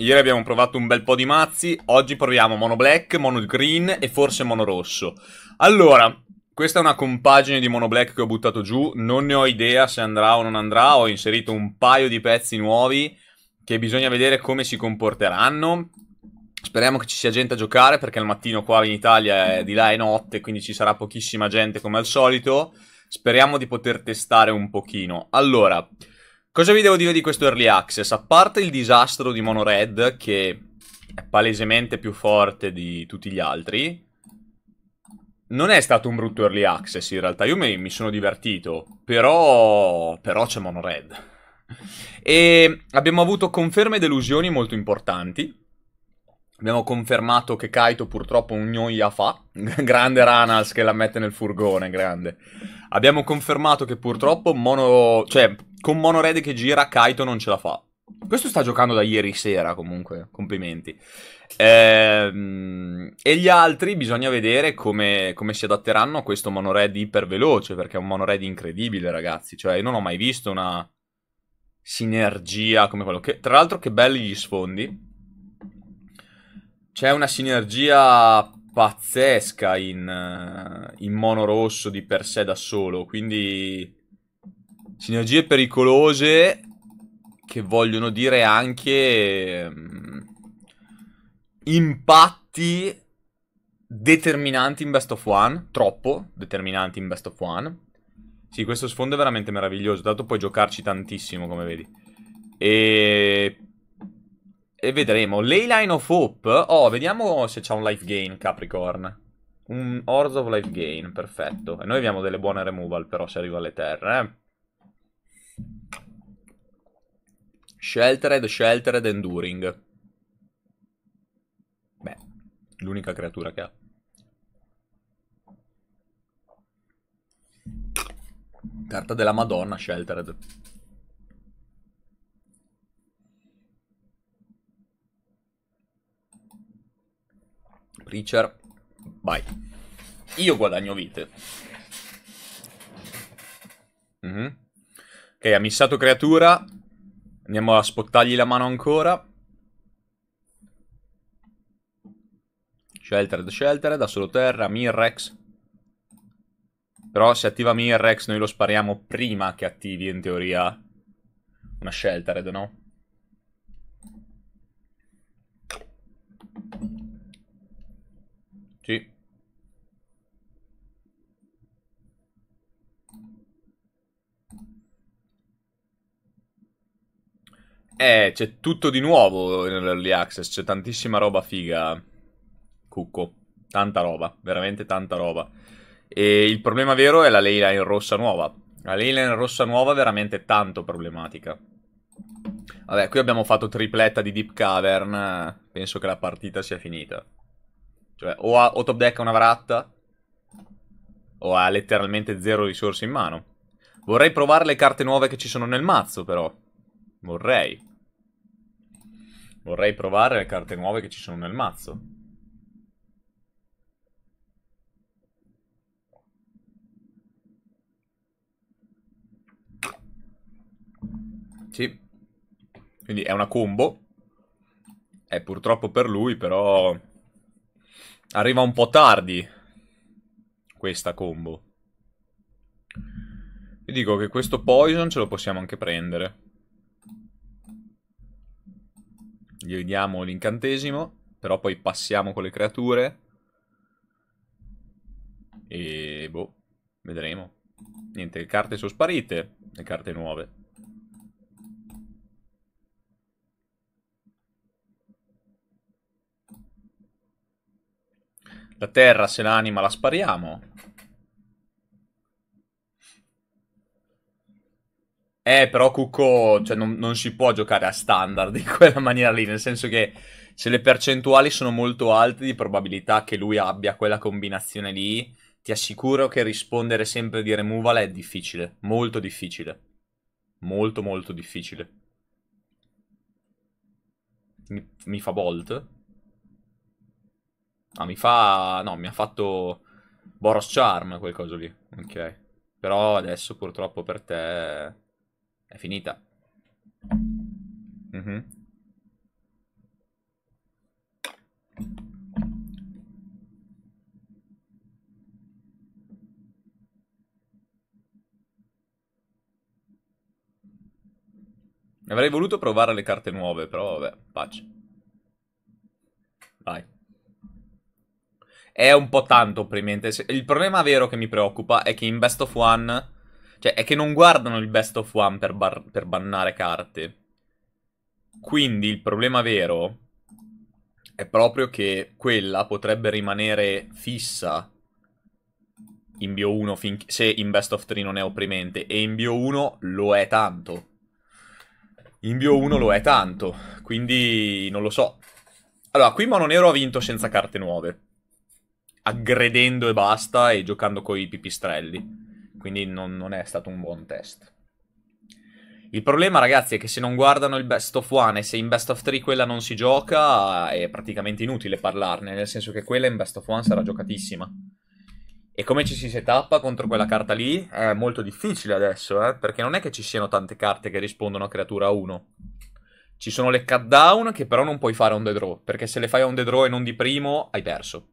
Ieri abbiamo provato un bel po' di mazzi, oggi proviamo mono black, mono green e forse mono rosso. Allora, questa è una compagine di mono black che ho buttato giù, non ne ho idea se andrà o non andrà, ho inserito un paio di pezzi nuovi che bisogna vedere come si comporteranno. Speriamo che ci sia gente a giocare perché al mattino qua in Italia è di là è notte, quindi ci sarà pochissima gente come al solito. Speriamo di poter testare un pochino. Allora, Cosa vi devo dire di questo early access? A parte il disastro di Monored, che è palesemente più forte di tutti gli altri, non è stato un brutto early access in realtà, io mi, mi sono divertito, però, però c'è Monored. e abbiamo avuto conferme e delusioni molto importanti. Abbiamo confermato che Kaito purtroppo un noia fa. grande Ranas che la mette nel furgone, grande. Abbiamo confermato che purtroppo Mono... Cioè, con Monored che gira, Kaito non ce la fa. Questo sta giocando da ieri sera comunque, complimenti. Ehm, e gli altri bisogna vedere come, come si adatteranno a questo monored iperveloce, perché è un monored incredibile ragazzi, cioè io non ho mai visto una sinergia come quello. Che, tra l'altro che belli gli sfondi. C'è una sinergia pazzesca in, eh, in mono rosso di per sé da solo, quindi Sinergie pericolose che vogliono dire anche mh, mm, impatti determinanti in Best of One, troppo determinanti in Best of One. Sì, questo sfondo è veramente meraviglioso, dato puoi giocarci tantissimo, come vedi. E... E vedremo. Leyline of Hope. Oh, vediamo se c'è un life gain, Capricorn. Un Hordes of Life Gain, perfetto. E noi abbiamo delle buone removal, però, se arriva alle terre, eh. Sheltered, Sheltered, Enduring. Beh, l'unica creatura che ha. Carta della Madonna, Sheltered. Preacher, vai. Io guadagno vite. Mm -hmm. Ok, ha missato creatura, Andiamo a spottargli la mano ancora. Sheltered, Sheltered, da solo terra, Mirrex. Però se attiva Mirrex noi lo spariamo prima che attivi, in teoria, una Sheltered, no? Sì. Eh, c'è tutto di nuovo nell'early access, c'è tantissima roba figa. Cucco, tanta roba, veramente tanta roba. E il problema vero è la Leyline rossa nuova. La Leyline rossa nuova è veramente tanto problematica. Vabbè, qui abbiamo fatto tripletta di Deep Cavern. Penso che la partita sia finita. Cioè, o, ha, o top deck una varatta, o ha letteralmente zero risorse in mano. Vorrei provare le carte nuove che ci sono nel mazzo, però. Vorrei. Vorrei provare le carte nuove che ci sono nel mazzo. Sì. Quindi è una combo. È purtroppo per lui, però... Arriva un po' tardi questa combo. Vi dico che questo poison ce lo possiamo anche prendere. gli uniamo l'incantesimo, però poi passiamo con le creature. E boh, vedremo. Niente, le carte sono sparite, le carte nuove. La terra, se l'anima, la spariamo. Eh, però Cucco cioè, non, non, si può giocare a standard in quella maniera lì, nel senso che se le percentuali sono molto alte di probabilità che lui abbia quella combinazione lì, ti assicuro che rispondere sempre di removal è difficile, molto difficile. Molto molto difficile. Mi, mi fa Bolt? Ah, mi fa... no, mi ha fatto Boros Charm quel coso lì. Ok. Però adesso purtroppo per te... È finita. Mm-hmm. Avrei voluto provare le carte nuove, però vabbè, pace. Vai. È un po' tanto, opprimente. Il problema vero che mi preoccupa è che in Best of One cioè, è che non guardano il best of one per, bar- per bannare carte. Quindi il problema vero è proprio che quella potrebbe rimanere fissa in Bio 1 fin- se in Best of 3 non è opprimente e in Bio 1 lo è tanto. In Bio 1 lo è tanto, quindi non lo so. Allora, qui Mono ha vinto senza carte nuove, aggredendo e basta e giocando con i pipistrelli. Quindi non, non è stato un buon test. Il problema, ragazzi, è che se non guardano il best of one e se in best of three quella non si gioca, è praticamente inutile parlarne, nel senso che quella in best of one sarà giocatissima. E come ci si setappa contro quella carta lì è molto difficile adesso, eh? perché non è che ci siano tante carte che rispondono a creatura 1. Ci sono le cut down che però non puoi fare on the draw, perché se le fai on the draw e non di primo, hai perso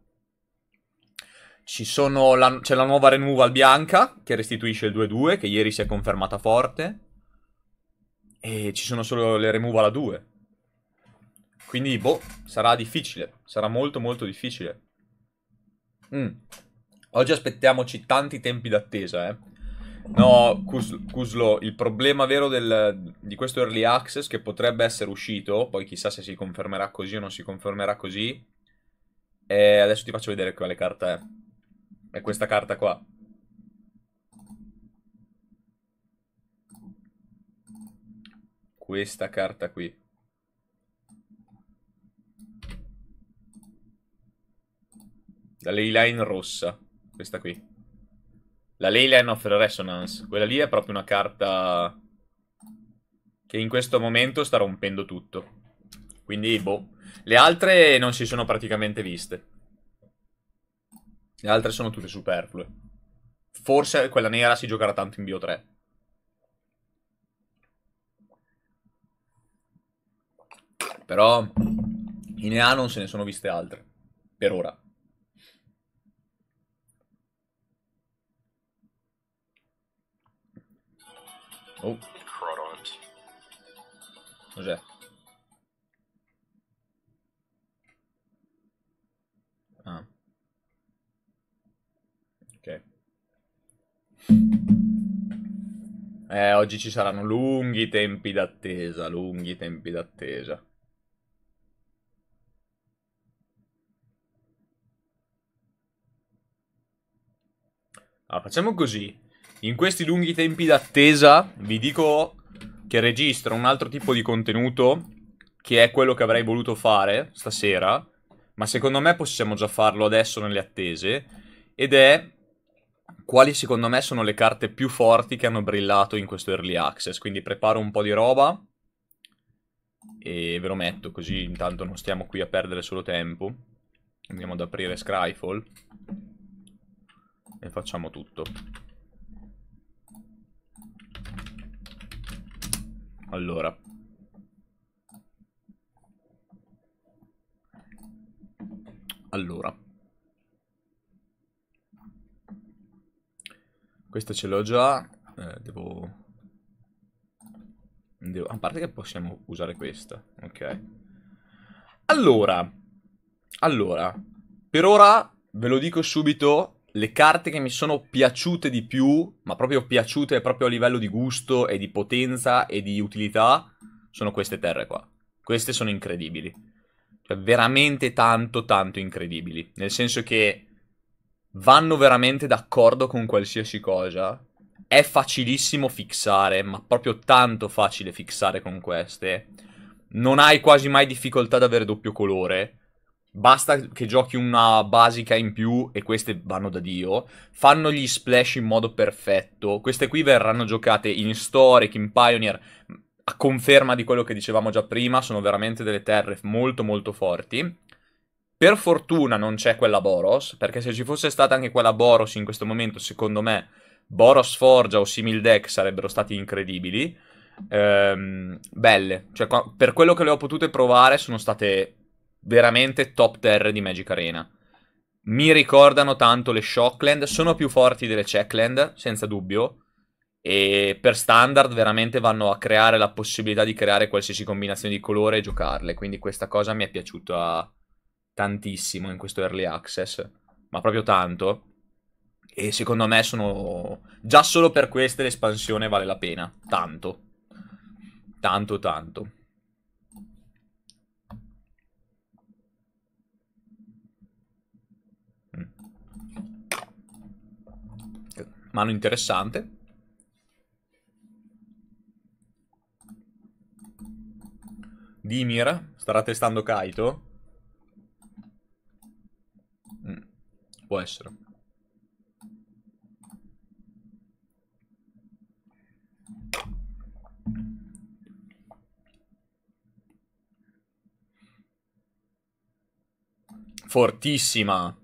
la, c'è la nuova removal bianca che restituisce il 2-2, che ieri si è confermata forte. E ci sono solo le removal a 2. Quindi, boh, sarà difficile. Sarà molto, molto difficile. Mm. Oggi aspettiamoci tanti tempi d'attesa, eh. No, Kuslo, il problema vero del, di questo early access che potrebbe essere uscito, poi chissà se si confermerà così o non si confermerà così. E adesso ti faccio vedere quale carta è. È questa carta qua. Questa carta qui. La ley line rossa. Questa qui. La ley line of resonance. Quella lì è proprio una carta... Che in questo momento sta rompendo tutto. Quindi, boh. Le altre non si sono praticamente viste. Le altre sono tutte superflue. Forse quella nera si giocherà tanto in bio 3. Però in EA non se ne sono viste altre. Per ora. Oh. Cos'è? Ah. Eh, oggi ci saranno lunghi tempi d'attesa, lunghi tempi d'attesa. Allora, facciamo così. In questi lunghi tempi d'attesa vi dico che registro un altro tipo di contenuto che è quello che avrei voluto fare stasera, ma secondo me possiamo già farlo adesso nelle attese, ed è quali secondo me sono le carte più forti che hanno brillato in questo early access. Quindi preparo un po' di roba e ve lo metto così intanto non stiamo qui a perdere solo tempo. Andiamo ad aprire Scryfall e facciamo tutto. Allora. Allora. Questo ce l'ho già. Eh, devo... devo... A parte che possiamo usare questa. Ok. Allora. Allora. Per ora, ve lo dico subito, le carte che mi sono piaciute di più, ma proprio piaciute proprio a livello di gusto e di potenza e di utilità, sono queste terre qua. Queste sono incredibili. Cioè, veramente tanto, tanto incredibili. Nel senso che vanno veramente d'accordo con qualsiasi cosa. È facilissimo fixare, ma proprio tanto facile fixare con queste. Non hai quasi mai difficoltà ad avere doppio colore. Basta che giochi una basica in più e queste vanno da Dio. Fanno gli splash in modo perfetto. Queste qui verranno giocate in Storic, in Pioneer. A conferma di quello che dicevamo già prima, sono veramente delle terre molto molto forti. Per fortuna non c'è quella Boros, perché se ci fosse stata anche quella Boros in questo momento, secondo me, Boros Forgia o Simil Deck sarebbero stati incredibili. Ehm, belle, cioè per quello che le ho potute provare sono state veramente top terre di Magic Arena. Mi ricordano tanto le Shockland, sono più forti delle Checkland, senza dubbio, e per standard veramente vanno a creare la possibilità di creare qualsiasi combinazione di colore e giocarle, quindi questa cosa mi è piaciuta tantissimo in questo early access, ma proprio tanto. E secondo me sono. Già solo per queste l'espansione vale la pena. Tanto. Tanto, tanto. Mm. Mano interessante. Dimir, starà testando Kaito? Può essere. Fortissima.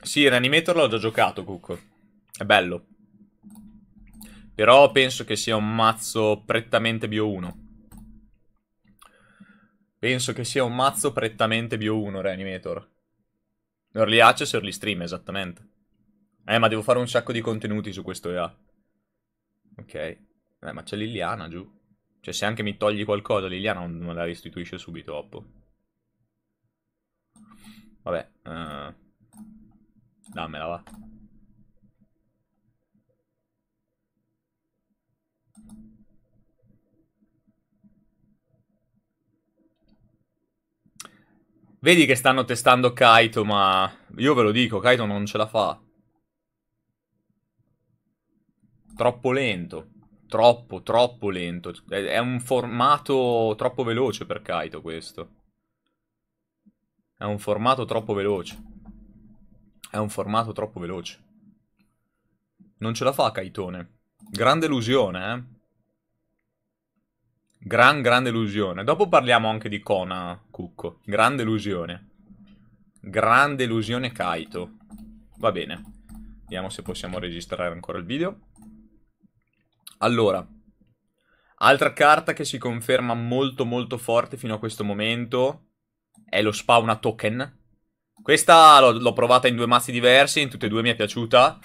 Sì, Reanimator l'ho già giocato, Cook. È bello. Però penso che sia un mazzo prettamente bio 1. Penso che sia un mazzo prettamente bio 1 Reanimator. Early access, e early stream, esattamente. Eh, ma devo fare un sacco di contenuti su questo EA. Ok. Eh, ma c'è Liliana giù. Cioè, se anche mi togli qualcosa, Liliana non me la restituisce subito, dopo. Vabbè. Uh... Dammela, va. Vedi che stanno testando Kaito, ma... Io ve lo dico, Kaito non ce la fa. Troppo lento. Troppo, troppo lento. È un formato troppo veloce per Kaito questo. È un formato troppo veloce. È un formato troppo veloce. Non ce la fa Kaitone. Grande illusione, eh. Gran, grande illusione. Dopo parliamo anche di Kona Cucco. Grande illusione. Grande illusione Kaito. Va bene. Vediamo se possiamo registrare ancora il video. Allora, altra carta che si conferma molto molto forte fino a questo momento è lo spawna token. Questa l'ho provata in due mazzi diversi, in tutte e due mi è piaciuta.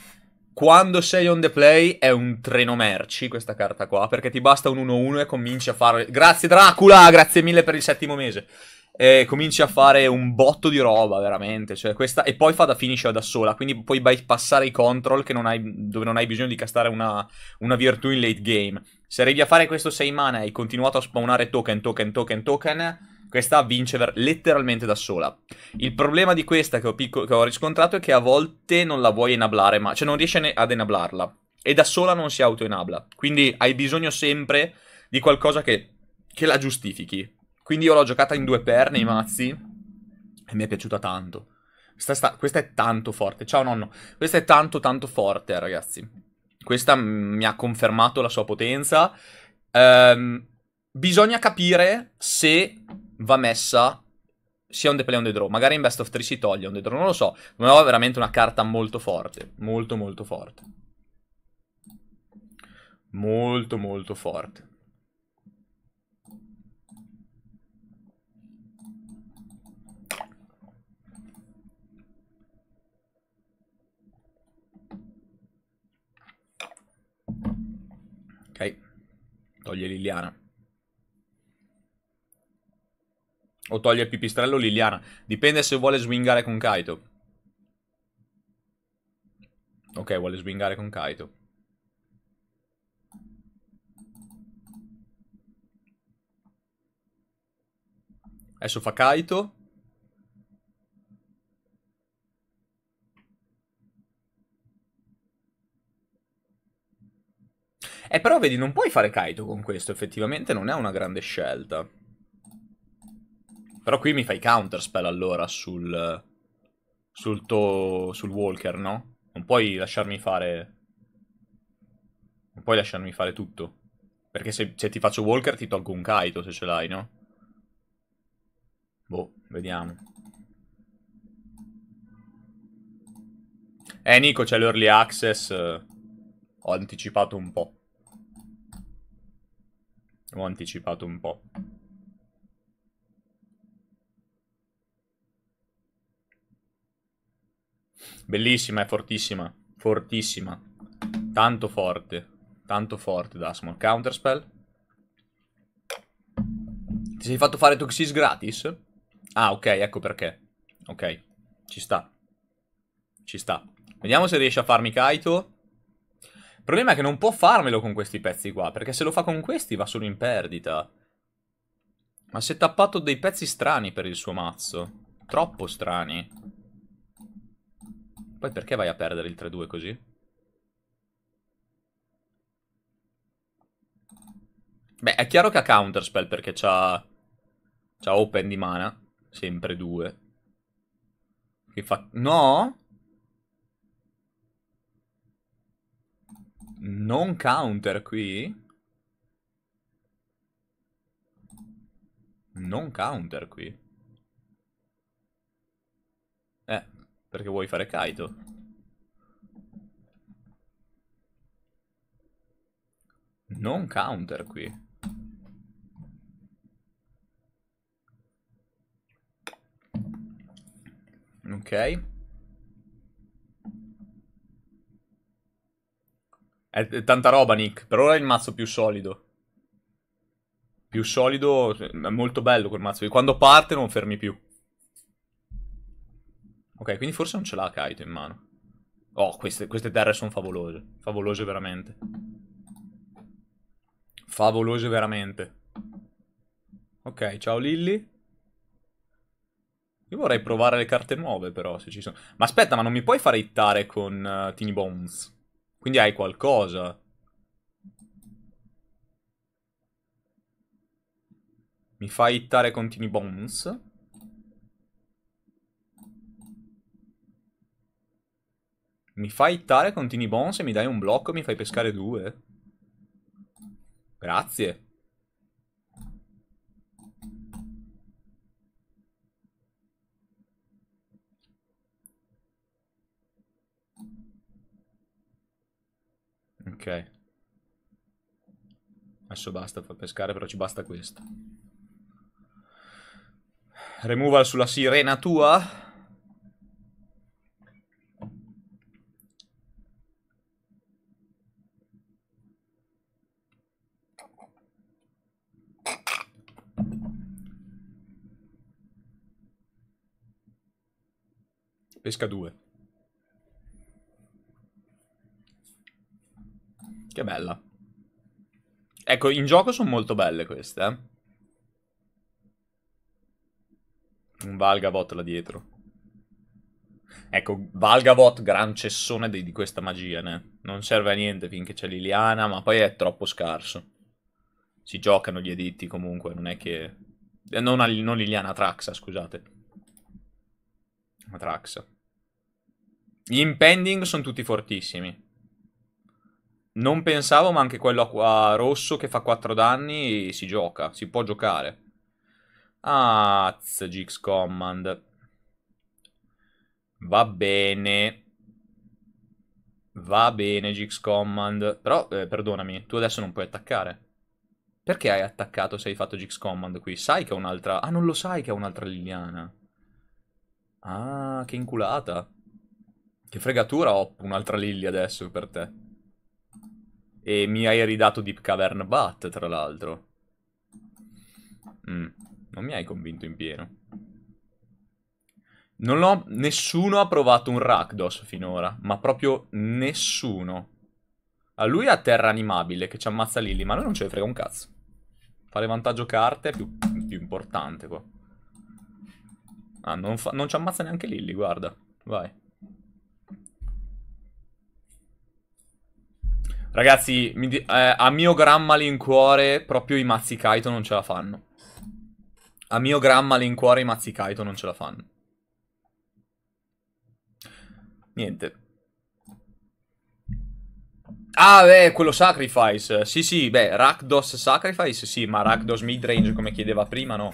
Quando sei on the play è un treno merci questa carta qua, perché ti basta un 1-1 e cominci a fare... Grazie Dracula, grazie mille per il settimo mese. E cominci a fare un botto di roba, veramente. Cioè, questa... E poi fa da finisher da sola, quindi puoi bypassare i control non hai... dove non hai bisogno di castare una... una virtù in late game. Se arrivi a fare questo 6 mana e hai continuato a spawnare token, token, token, token questa vince letteralmente da sola. Il problema di questa che ho, picco- che ho, riscontrato è che a volte non la vuoi enablare, ma- cioè non riesci ne- ad enablarla. E da sola non si autoenabla. Quindi hai bisogno sempre di qualcosa che, che la giustifichi. Quindi io l'ho giocata in due per nei mazzi e mi è piaciuta tanto. Questa, sta- questa è tanto forte. Ciao nonno. Questa è tanto tanto forte, ragazzi. Questa mm, mi ha confermato la sua potenza. Um, bisogna capire se va messa sia on the play on the draw. Magari in best of 3 si toglie on the draw, non lo so. Ma è veramente una carta molto forte. Molto, molto forte. Molto, molto forte. Ok. Toglie Liliana. O toglie il pipistrello Liliana. Dipende se vuole swingare con Kaito. Ok, vuole swingare con Kaito. Adesso fa Kaito. Eh, però vedi, non puoi fare Kaito con questo, effettivamente non è una grande scelta. Però qui mi fai counterspell allora sul... Sul tuo... sul walker, no? Non puoi lasciarmi fare... Non puoi lasciarmi fare tutto. Perché se, se ti faccio walker ti tolgo un kaito se ce l'hai, no? Boh, vediamo. Eh, Nico, c'è l'early access. Eh, ho anticipato un po'. Ho anticipato un po'. Bellissima, è fortissima. Fortissima. Tanto forte. Tanto forte, Dasmol. Counterspell. Ti sei fatto fare Toxis gratis? Ah, ok, ecco perché. Ok, ci sta. Ci sta. Vediamo se riesce a farmi Kaito. Il problema è che non può farmelo con questi pezzi qua, perché se lo fa con questi va solo in perdita. Ma si è tappato dei pezzi strani per il suo mazzo. Troppo strani. Poi perché vai a perdere il 3-2 così? Beh, è chiaro che ha counterspell perché c'ha... C'ha open di mana. Sempre 2. Che fa... No? Non counter qui? Non counter qui. Perché vuoi fare Kaido? Non counter qui. Ok. È, è tanta roba, Nick. Per ora è il mazzo più solido. Più solido, è molto bello quel mazzo. Quando parte non fermi più. Ok, quindi forse non ce l'ha Kaito in mano. Oh, queste, queste terre sono favolose. Favolose veramente. Favolose veramente. Ok, ciao Lilly. Io vorrei provare le carte nuove però, se ci sono. Ma aspetta, ma non mi puoi fare hittare con uh, eh, Tiny Bones? Quindi hai qualcosa. Mi fai hittare con Teeny Bones? Mi fai ittare con Tini Bones e mi dai un blocco e mi fai pescare due? Grazie. Ok. Adesso basta per pescare, però ci basta questo. Removal sulla sirena tua? Pesca 2. Che bella. Ecco, in gioco sono molto belle queste, eh. Un Valgavot là dietro. Ecco, Valgavot, gran cessone di, di questa magia, né? Non serve a niente finché c'è Liliana, ma poi è troppo scarso. Si giocano gli editti comunque, non è che... Eh, non, non Liliana, Traxa, scusate. Atrax. Gli impending sono tutti fortissimi. Non pensavo, ma anche quello a ah, rosso che fa 4 danni si gioca, si può giocare. Ah, Gix Command. Va bene. Va bene, Gix Command. Però, eh, perdonami, tu adesso non puoi attaccare. Perché hai attaccato se hai fatto Gix Command qui? Sai che è un'altra... Ah, non lo sai che è un'altra Liliana. Ah, che inculata. Che fregatura ho un'altra Lily adesso per te. E mi hai ridato Deep Cavern Bat, tra l'altro. Mm, non mi hai convinto in pieno. Non ho... Nessuno ha provato un Rakdos finora. Ma proprio nessuno. A lui ha terra animabile che ci ammazza Lily, ma a noi non ce ne frega un cazzo. Fare vantaggio carte è più, più importante qua. Ah, non, fa... non ci ammazza neanche Lilly, guarda. Vai. Ragazzi, mi di... eh, a mio gran malincuore, proprio i mazzi Kaito non ce la fanno. A mio gran malincuore, i mazzi Kaito non ce la fanno. Niente. Ah, beh, quello Sacrifice. Sì, sì, beh, Rakdos Sacrifice, sì, ma Rakdos Midrange, come chiedeva prima, no.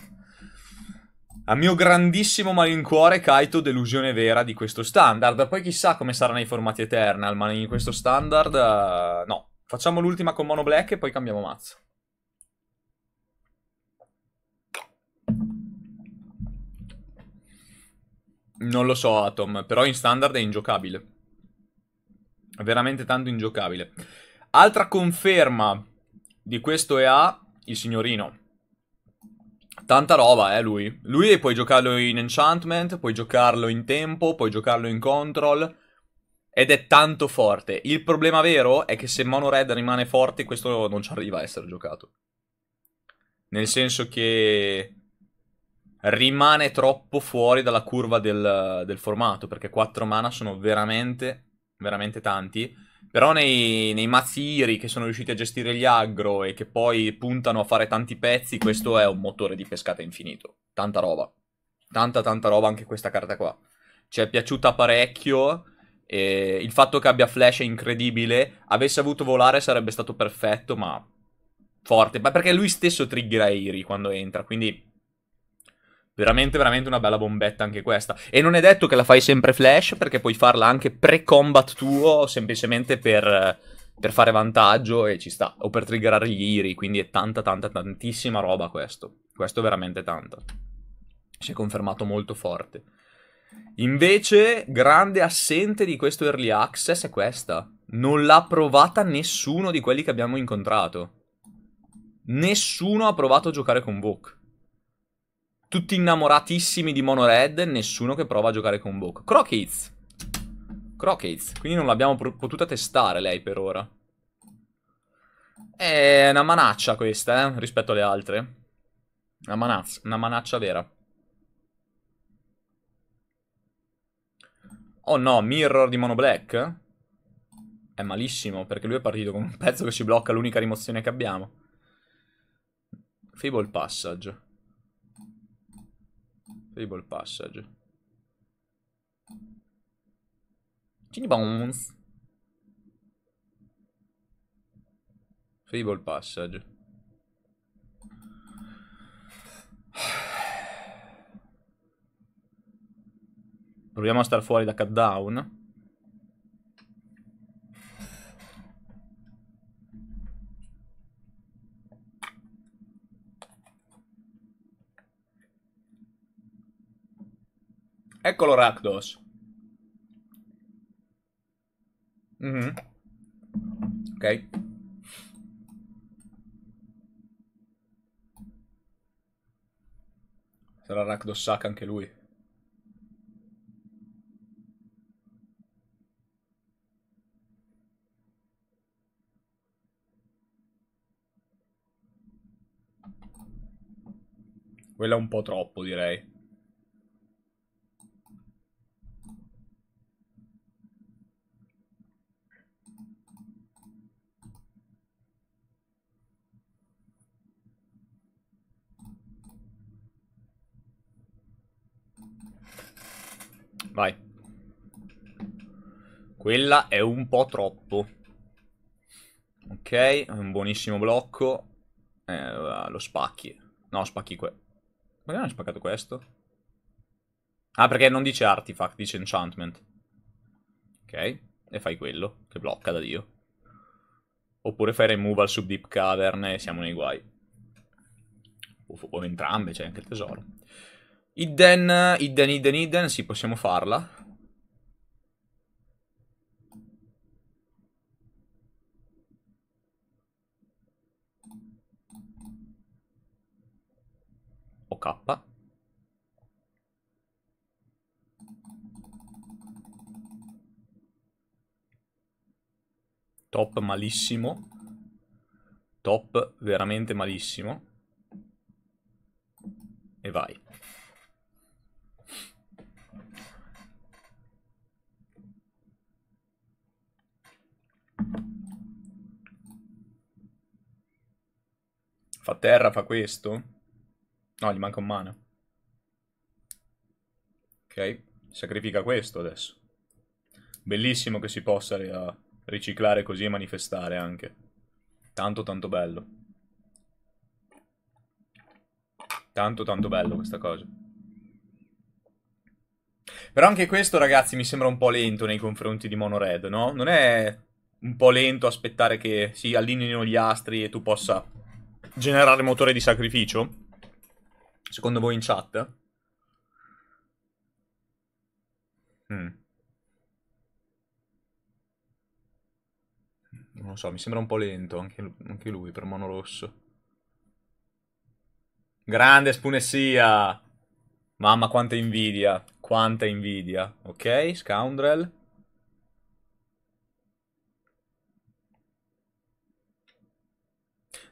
A mio grandissimo malincuore, Kaito, delusione vera di questo standard. Poi chissà come sarà nei formati Eternal, ma in questo standard... Uh, no. Facciamo l'ultima con Mono Black e poi cambiamo mazzo. Non lo so, Atom, però in standard è ingiocabile. Veramente tanto ingiocabile. Altra conferma di questo EA, il signorino. Tanta roba, eh, lui. Lui puoi giocarlo in enchantment, puoi giocarlo in tempo, puoi giocarlo in control. Ed è tanto forte. Il problema vero è che se Mono Red rimane forte, questo non ci arriva a essere giocato. Nel senso che rimane troppo fuori dalla curva del, del formato, perché 4 mana sono veramente, veramente tanti. Però nei, nei mazzi Iri che sono riusciti a gestire gli aggro e che poi puntano a fare tanti pezzi, questo è un motore di pescata infinito. Tanta roba. Tanta tanta roba anche questa carta qua. Ci è piaciuta parecchio. E il fatto che abbia flash è incredibile. Avesse avuto volare sarebbe stato perfetto, ma forte. Ma perché lui stesso triggera Iri quando entra, quindi Veramente, veramente una bella bombetta anche questa. E non è detto che la fai sempre flash, perché puoi farla anche pre-combat tuo, semplicemente per, per, fare vantaggio e ci sta. O per triggerare gli iri, quindi è tanta, tanta, tantissima roba questo. Questo è veramente tanta. Si è confermato molto forte. Invece, grande assente di questo early access è questa. Non l'ha provata nessuno di quelli che abbiamo incontrato. Nessuno ha provato a giocare con Vogue. Tutti innamoratissimi di Mono Red, nessuno che prova a giocare con Book. Crockets. Crockets. Quindi non l'abbiamo potuta testare lei per ora. È una manaccia questa, eh, rispetto alle altre. Una, manaz- una manaccia vera. Oh no, Mirror di Mono Black? È malissimo, perché lui è partito con un pezzo che ci blocca l'unica rimozione che abbiamo. Fable Passage. Label passage. Genie Bones. Fable Passage. Proviamo a star fuori da Cut Down. Eccolo Rakdos. Mm -hmm. Ok. Sarà Rakdos Sak anche lui. Quella è un po' troppo, direi. Quella è un po' troppo. Ok, un buonissimo blocco. Eh, lo spacchi. No, spacchi qua. Perché non hai spaccato questo? Ah, perché non dice artifact, dice enchantment. Ok, e fai quello, che blocca da dio. Oppure fai removal su Deep Cavern e siamo nei guai. Uff, o entrambe, c'è anche il tesoro. Hidden, hidden, hidden, hidden, sì, possiamo farla. K. Top malissimo. Top veramente malissimo. E vai. Fa terra, fa questo? No, gli manca un mana. Ok, sacrifica questo adesso. Bellissimo che si possa ah, riciclare così e manifestare anche. Tanto tanto bello. Tanto tanto bello questa cosa. Però anche questo, ragazzi, mi sembra un po' lento nei confronti di Monored, no? Non è un po' lento aspettare che si allineino gli astri e tu possa generare motore di sacrificio? Secondo voi in chat? Mm. Non lo so, mi sembra un po' lento anche, lui per Mono Rosso. Grande Spunessia! Mamma quanta invidia, quanta invidia. Ok, Scoundrel.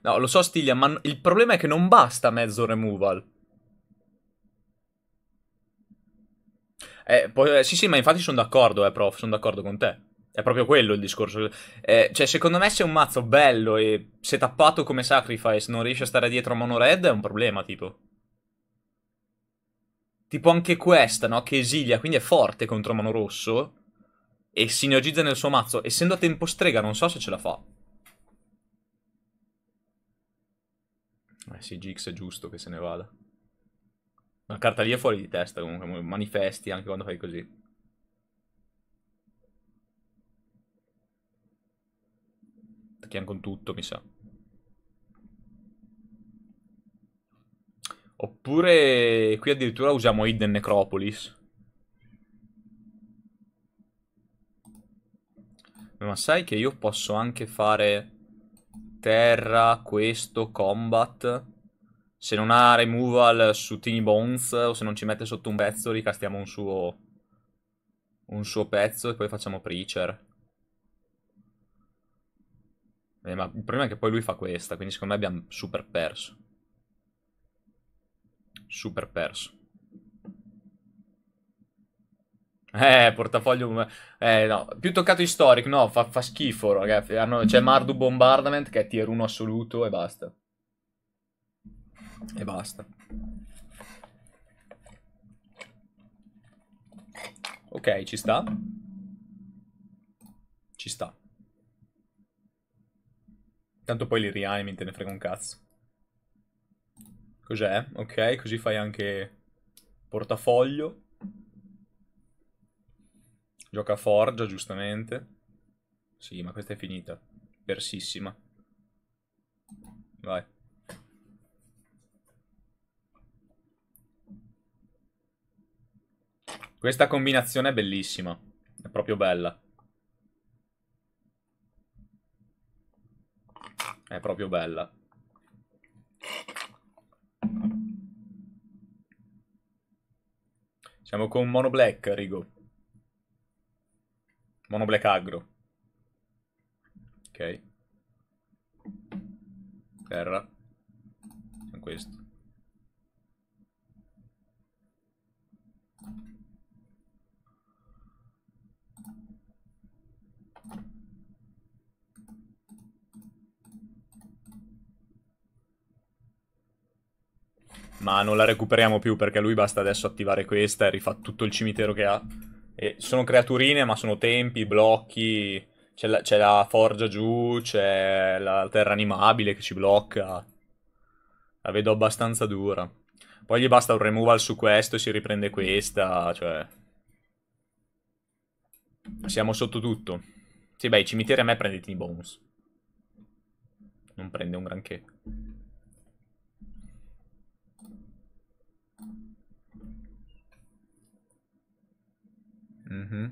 No, lo so Stiglia, ma il problema è che non basta mezzo removal. Eh, poi, eh, sì, sì, ma infatti sono d'accordo, eh, prof, sono d'accordo con te. È proprio quello il discorso. Eh, cioè, secondo me, se un mazzo bello e se tappato come Sacrifice non riesce a stare dietro a Mono Red, è un problema, tipo. Tipo anche questa, no? Che esilia, quindi è forte contro Mono Rosso. E sinergizza nel suo mazzo. Essendo a tempo strega, non so se ce la fa. Eh sì, Gix è giusto che se ne vada. Una carta lì è fuori di testa comunque, manifesti anche quando fai così. Attacchiamo con tutto, mi sa. Oppure qui addirittura usiamo Hidden Necropolis. Ma sai che io posso anche fare terra, questo, combat se non ha removal su Teeny Bones o se non ci mette sotto un pezzo ricastiamo un suo un suo pezzo e poi facciamo Preacher. Eh, ma il problema è che poi lui fa questa, quindi secondo me abbiamo super perso. Super perso. Eh, portafoglio... Eh, no. Più toccato Historic, no, fa, fa schifo, ragazzi. Hanno... C'è Mardu Bombardment, che è tier 1 assoluto, e basta. E basta. Ok, ci sta. Ci sta. Tanto poi li rianimi, te ne frega un cazzo. Cos'è? Ok, così fai anche portafoglio. Gioca a forgia, giustamente. Sì, ma questa è finita. Persissima. Vai. Questa combinazione è bellissima. È proprio bella. È proprio bella. Siamo con Mono Black, Rigo. Mono Black Agro. Ok. Terra. Questo. ma non la recuperiamo più perché lui basta adesso attivare questa e rifà tutto il cimitero che ha. E sono creaturine, ma sono tempi, blocchi, c'è la, c'è la forgia giù, c'è la terra animabile che ci blocca. La vedo abbastanza dura. Poi gli basta un removal su questo e si riprende questa, cioè... Siamo sotto tutto. Sì, beh, i cimiteri a me prendete i T-Bones. Non prende un granché. Mhm.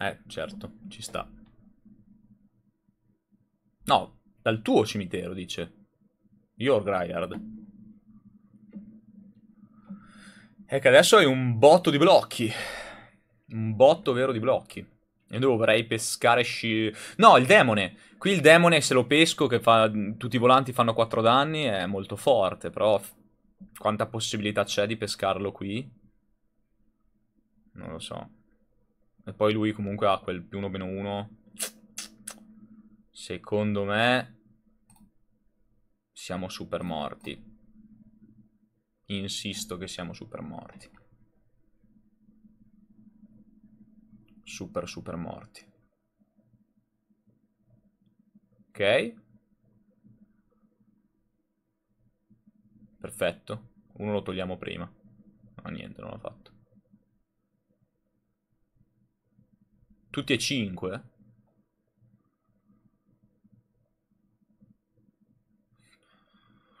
Eh, certo, ci sta. No, dal tuo cimitero, dice. Your Gryard. È che adesso hai un botto di blocchi. Un botto vero di blocchi. E dovrei pescare sci... No, il demone! Qui il demone se lo pesco che fa... Tutti i volanti fanno 4 danni è molto forte, però quanta possibilità c'è di pescarlo qui? Non lo so. E poi lui comunque ha quel più 1 meno 1. Secondo me... Siamo super morti. Insisto che siamo super morti. Super super morti. Ok. Perfetto. Uno lo togliamo prima. No, niente, non l'ho fatto. Tutti e cinque?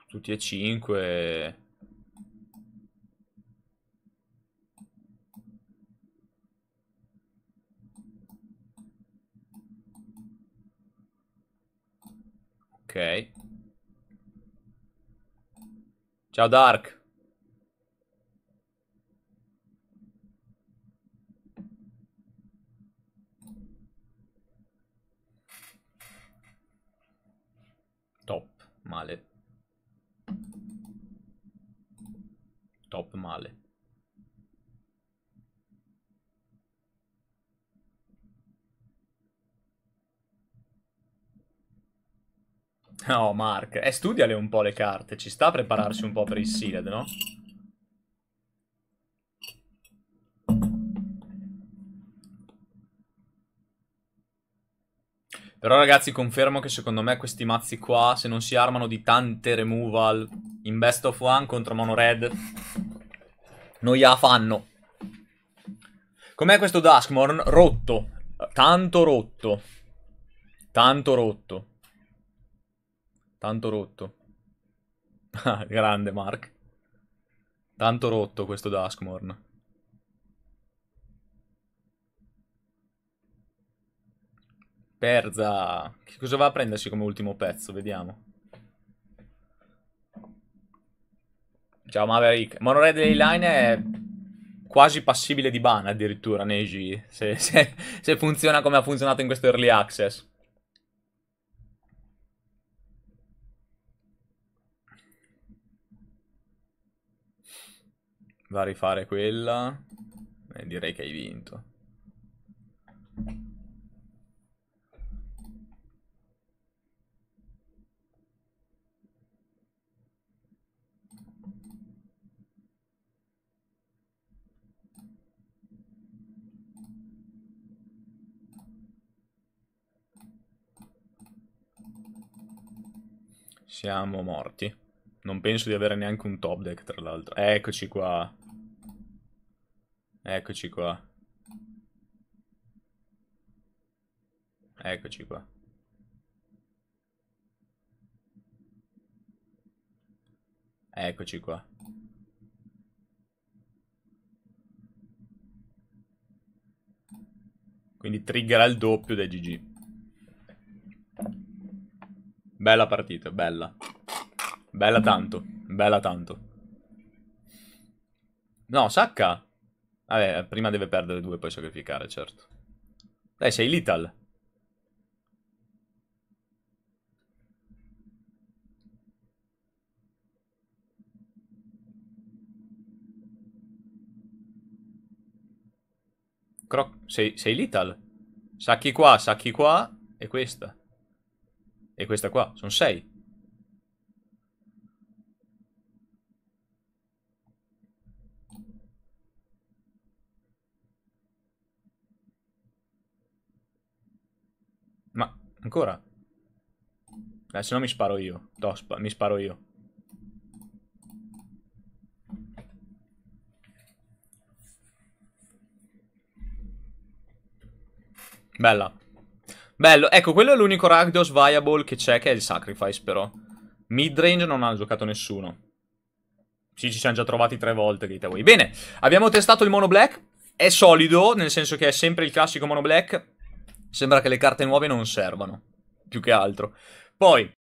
Tutti e cinque... Ok. Ciao Dark. Top, male. Top, male. Oh, Mark. E eh, studiale un po' le carte. Ci sta a prepararsi un po' per il Sealed, no? Però ragazzi confermo che secondo me questi mazzi qua Se non si armano di tante removal In best of one contro mono red Non gliela fanno Com'è questo Duskmorn? Rotto Tanto rotto Tanto rotto Tanto rotto. Ah, grande Mark. Tanto rotto questo Duskmorn. Perza. Che cosa va a prendersi come ultimo pezzo? Vediamo. Ciao Maverick. Monorail Dayline è quasi passibile di ban addirittura, Neji. Se, se, se funziona come ha funzionato in questo early access. Va a rifare quella. E direi che hai vinto. Siamo morti. Non penso di avere neanche un top deck, tra l'altro. Eccoci qua. Eccoci qua. Eccoci qua. Eccoci qua. Quindi triggerà il doppio del GG. Bella partita, bella. Bella tanto, bella tanto. No, Sacca. Vabbè, prima deve perdere due, poi sacrificare, certo. Dai, sei lethal. Croc, sei, sei lethal. Sacchi qua, sacchi qua e questa. E questa qua, sono sei. Ancora? Eh, se no mi sparo io. No, sp mi sparo io. Bella. Bello, ecco, quello è l'unico Ragdos viable che c'è, che è il Sacrifice, però. Midrange non ha giocato nessuno. Sì, ci siamo già trovati tre volte, Gateway. Bene, abbiamo testato il Mono Black. È solido, nel senso che è sempre il classico Mono Black Sembra che le carte nuove non servano, più che altro. Poi,